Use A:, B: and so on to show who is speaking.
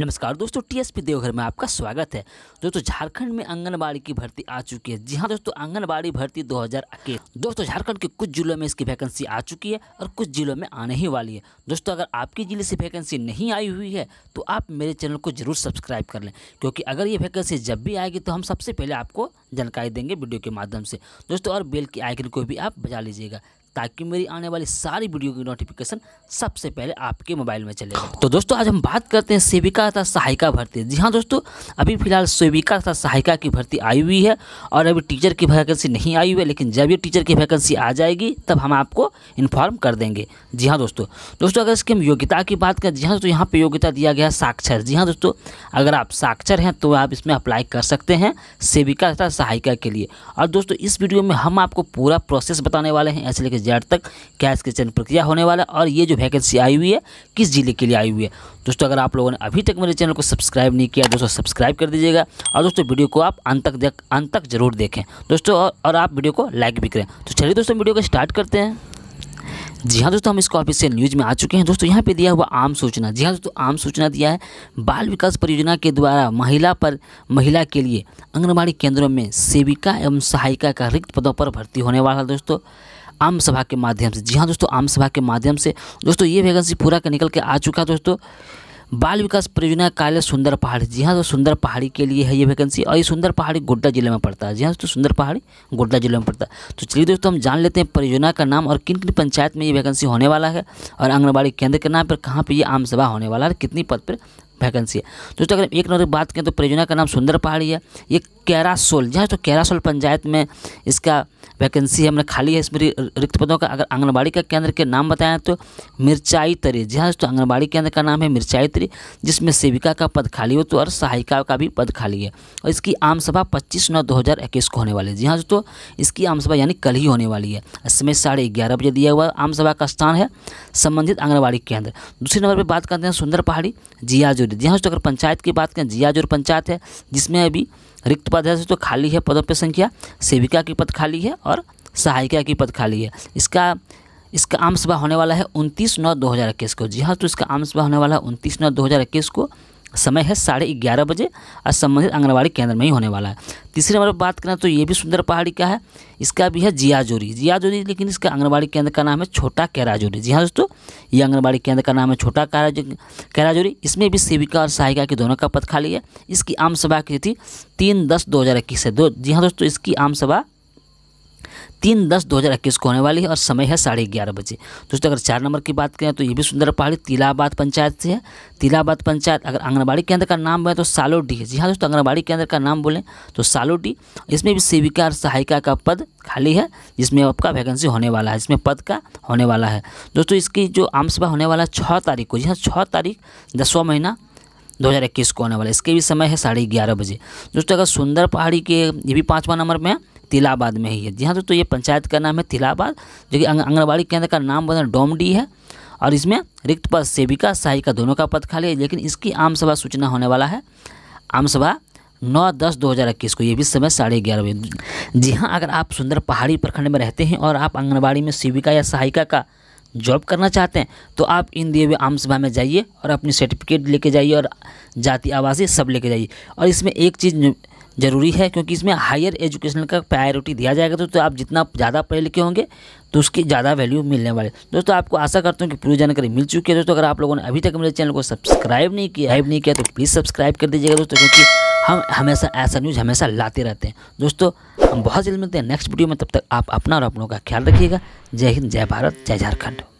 A: नमस्कार दोस्तों टीएसपी देवघर में आपका स्वागत है दोस्तों झारखंड में आंगनबाड़ी की भर्ती आ चुकी है जी हाँ दोस्तों आंगनबाड़ी भर्ती दो हज़ार दोस्तों झारखंड के कुछ जिलों में इसकी वैकेंसी आ चुकी है और कुछ जिलों में आने ही वाली है दोस्तों अगर आपके जिले से वैकेंसी नहीं आई हुई है तो आप मेरे चैनल को जरूर सब्सक्राइब कर लें क्योंकि अगर ये वैकेंसी जब भी आएगी तो हम सबसे पहले आपको जानकारी देंगे वीडियो के माध्यम से दोस्तों और बेल के आइकन को भी आप बजा लीजिएगा ताकि मेरी आने वाली सारी वीडियो की नोटिफिकेशन सबसे पहले आपके मोबाइल में चले तो दोस्तों आज हम बात करते हैं सेविका तथा सहायिका भर्ती जी हाँ दोस्तों अभी फिलहाल सेविका तथा सहायिका की भर्ती आई हुई है और अभी टीचर की वैकेंसी नहीं आई हुई है लेकिन जब ये टीचर की वैकेंसी आ जाएगी तब हम आपको इन्फॉर्म कर देंगे जी हाँ दोस्तों दोस्तों अगर इसकी हम योग्यता की बात करें जी हाँ दोस्तों यहाँ पर योग्यता दिया गया है साक्षर जी हाँ दोस्तों अगर आप साक्षर हैं तो आप इसमें अप्लाई कर सकते हैं सेविका तथा सहायिका के लिए और दोस्तों इस वीडियो में हम आपको पूरा प्रोसेस बताने वाले हैं ऐसे लेके हज़ार तक कैश के चयन प्रक्रिया होने वाला है और ये जो वैकेंसी आई हुई है किस ज़िले के लिए आई हुई है दोस्तों अगर आप लोगों ने अभी तक मेरे चैनल को सब्सक्राइब नहीं किया दोस्तों सब्सक्राइब कर दीजिएगा और दोस्तों वीडियो को आप अंत तक देख अंत तक जरूर देखें दोस्तों और, और आप वीडियो को लाइक भी करें तो चलिए दोस्तों वीडियो को स्टार्ट करते हैं जी हाँ दोस्तों हम इसको ऑफिशियल न्यूज़ में आ चुके हैं दोस्तों यहाँ पे दिया हुआ आम सूचना जी हाँ दोस्तों आम सूचना दिया है बाल विकास परियोजना के द्वारा महिला पर महिला के लिए आंगनबाड़ी केंद्रों में सेविका एवं सहायिका का रिक्त पदों पर भर्ती होने वाला है दोस्तों आम सभा के माध्यम से जी हाँ दोस्तों आम सभा के माध्यम से दोस्तों ये वैकेंसी पूरा कर निकल के आ चुका है दोस्तों बाल विकास परियोजना कार्यालय सुंदर पहाड़ी जी हाँ दोस्तों सुंदर पहाड़ी के लिए है ये वैकेंसी और ये सुंदर पहाड़ी गोड्डा जिले में पड़ता है जी हाँ दोस्तों सुंदर पहाड़ी गोड्डा जिले में पड़ता है तो चलिए दोस्तों हम जान लेते हैं परियोजना का नाम और किन किन पंचायत में ये वैकेंसी होने वाला है और आंगनबाड़ी केंद्र के नाम पर कहाँ पर ये आम सभा होने वाला है कितनी पद पर वैकेंसी है दोस्तों अगर एक नंबर की बात करें तो परियोजना का नाम सुंदर पहाड़ी है ये कैरासोल जहाँ तो कैरासोल पंचायत में इसका वैकेंसी हमने खाली है इसमें रिक्त पदों का अगर आंगनबाड़ी का केंद्र के नाम बताएं तो मिर्चाई तरी जी हाँ दोस्तों आंगनबाड़ी केंद्र का नाम है मिर्चाई तरी जिसमें सेविका का पद खाली हो तो और सहायिका का भी पद खाली है और इसकी आम सभा पच्चीस नौ दो हज़ार इक्कीस को होने वाली है जी हाँ दोस्तों इसकी आम सभा यानी कल ही होने वाली है समय साढ़े ग्यारह बजे दिया हुआ आम सभा का स्थान है संबंधित आंगनबाड़ी केंद्र दूसरे नंबर पर बात करते हैं सुंदर पहाड़ी जिया जी हाँ तो अगर पंचायत की बात करें जियाजोर पंचायत है जिसमें अभी रिक्त पद है तो खाली है पदों पर संख्या सेविका की पद खाली है और सहायिका की पद खाली है इसका इसका आम सभा होने वाला है उनतीस नौ दो हज़ार इक्कीस को जी हाँ तो इसका आम सभा होने वाला है उनतीस नौ दो हज़ार इक्कीस को समय है साढ़े ग्यारह बजे और संबंधित आंगनबाड़ी केंद्र में ही होने वाला है तीसरे नंबर पर बात करें तो ये भी सुंदर पहाड़ी का है इसका भी है जियाजोरी जियाजोरी लेकिन इसका आंगनबाड़ी केंद्र का नाम है छोटा कैराजोरी जी हाँ दोस्तों ये आंगनबाड़ी केंद्र का नाम है छोटा कैराजोरी इसमें भी सेविका और सहायिका के दोनों का पद खाली है इसकी आम सभा की तिथि तीन दस दो हज़ार इक्कीस है दो जी हाँ दोस्तों इसकी आम सभा तीन दस दो हज़ार इक्कीस को होने वाली है और समय है साढ़े ग्यारह बजे दोस्तों अगर चार नंबर की बात करें तो ये भी सुंदर पहाड़ी तिलाबाद पंचायत से है तिलाबाद पंचायत अगर आंगनबाड़ी केंद्र का नाम बोले तो सालोडी है जी हाँ दोस्तों आंगनबाड़ी केंद्र का नाम बोलें तो सालोडी इसमें भी सेविका और सहायिका का पद खाली है जिसमें आपका वैकेंसी होने वाला है इसमें पद का होने वाला है दोस्तों इसकी जो आम सभा होने वाला है छः तारीख को जी हाँ छः तारीख दसवां महीना 2021 को आने वाला है इसके भी समय है साढ़े ग्यारह बजे दोस्तों अगर सुंदर पहाड़ी के ये भी पाँचवा नंबर में तिलाबाद में ही है जी हाँ दोस्तों तो ये पंचायत का नाम है तिलाबाद जो कि आंगनबाड़ी केंद्र का नाम बना डोमडी है और इसमें रिक्त पद सेविका सहायिका दोनों का पद खाली है लेकिन इसकी आम सभा सूचना होने वाला है आम सभा नौ दस दो हज़ार इक्कीस को ये भी समय साढ़े ग्यारह बजे जी हाँ अगर आप सुंदर पहाड़ी प्रखंड में रहते हैं और आप आंगनबाड़ी में सेविका या सहायिका का जॉब करना चाहते हैं तो आप इन दिए हुए आम सभा में जाइए और अपनी सर्टिफिकेट लेके जाइए और जाति आवासीय सब लेके जाइए और इसमें एक चीज़ ज़रूरी है क्योंकि इसमें हायर एजुकेशन का प्रायोरिटी दिया जाएगा तो, तो आप जितना ज़्यादा पढ़े लिखे होंगे तो उसकी ज़्यादा वैल्यू मिलने वाली दोस्तों आपको आशा करता हूँ कि पूरी जानकारी मिल चुकी है दोस्तों अगर आप लोगों ने अभी तक मेरे चैनल को सब्सक्राइब नहीं किया है नहीं किया तो प्लीज़ सब्सक्राइब कर दीजिएगा दोस्तों क्योंकि हम हमेशा ऐसा न्यूज़ हमेशा लाते रहते हैं दोस्तों हम बहुत जल्द मिलते हैं नेक्स्ट वीडियो में तब तक आप अपना और अपनों का ख्याल रखिएगा जय हिंद जय भारत जय झारखंड